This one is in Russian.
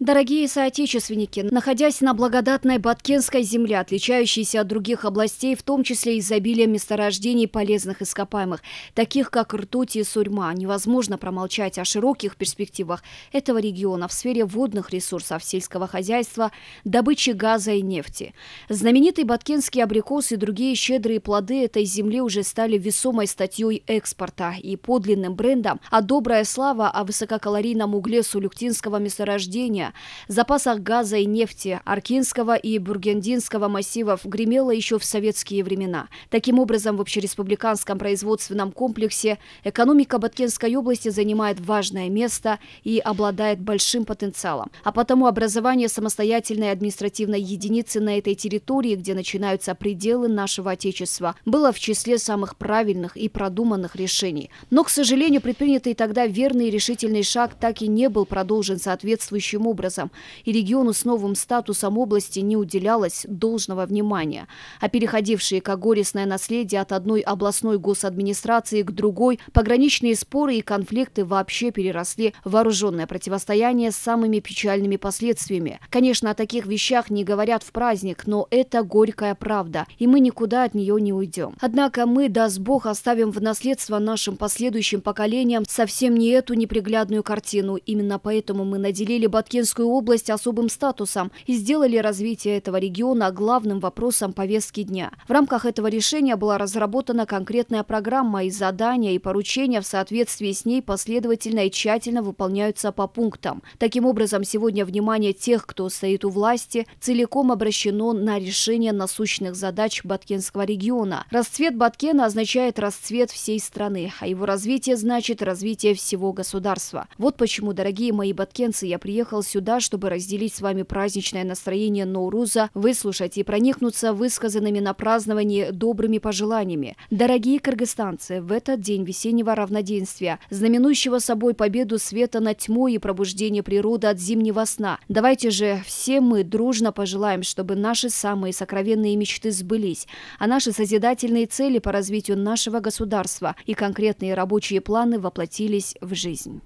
Дорогие соотечественники, находясь на благодатной Баткенской земле, отличающейся от других областей, в том числе изобилием месторождений полезных ископаемых, таких как ртуть и сурьма, невозможно промолчать о широких перспективах этого региона в сфере водных ресурсов, сельского хозяйства, добычи газа и нефти. Знаменитый баткенский абрикос и другие щедрые плоды этой земли уже стали весомой статьей экспорта и подлинным брендом, а добрая слава о высококалорийном угле сулюктинского месторождения Украины. В запасах газа и нефти Аркинского и Бургендинского массивов гремело еще в советские времена. Таким образом, в общереспубликанском производственном комплексе экономика Баткенской области занимает важное место и обладает большим потенциалом. А потому образование самостоятельной административной единицы на этой территории, где начинаются пределы нашего Отечества, было в числе самых правильных и продуманных решений. Но, к сожалению, предпринятый тогда верный и решительный шаг так и не был продолжен соответствующим образом образом, и региону с новым статусом области не уделялось должного внимания. А переходившие как горестное наследие от одной областной госадминистрации к другой, пограничные споры и конфликты вообще переросли в вооруженное противостояние с самыми печальными последствиями. Конечно, о таких вещах не говорят в праздник, но это горькая правда, и мы никуда от нее не уйдем. Однако мы, даст Бог, оставим в наследство нашим последующим поколениям совсем не эту неприглядную картину. Именно поэтому мы наделили Баткин Архангельскую область особым статусом и сделали развитие этого региона главным вопросом повестки дня. В рамках этого решения была разработана конкретная программа и задания и поручения в соответствии с ней последовательно и тщательно выполняются по пунктам. Таким образом, сегодня внимание тех, кто стоит у власти, целиком обращено на решение насущных задач Баткенского региона. Расцвет Баткена означает расцвет всей страны, а его развитие значит развитие всего государства. Вот почему, дорогие мои баткенцы, я приехал сюда сюда, чтобы разделить с вами праздничное настроение Ноуруза, выслушать и проникнуться высказанными на праздновании добрыми пожеланиями. Дорогие кыргызстанцы, в этот день весеннего равноденствия, знаменующего собой победу света над тьмой и пробуждение природы от зимнего сна, давайте же все мы дружно пожелаем, чтобы наши самые сокровенные мечты сбылись, а наши созидательные цели по развитию нашего государства и конкретные рабочие планы воплотились в жизнь.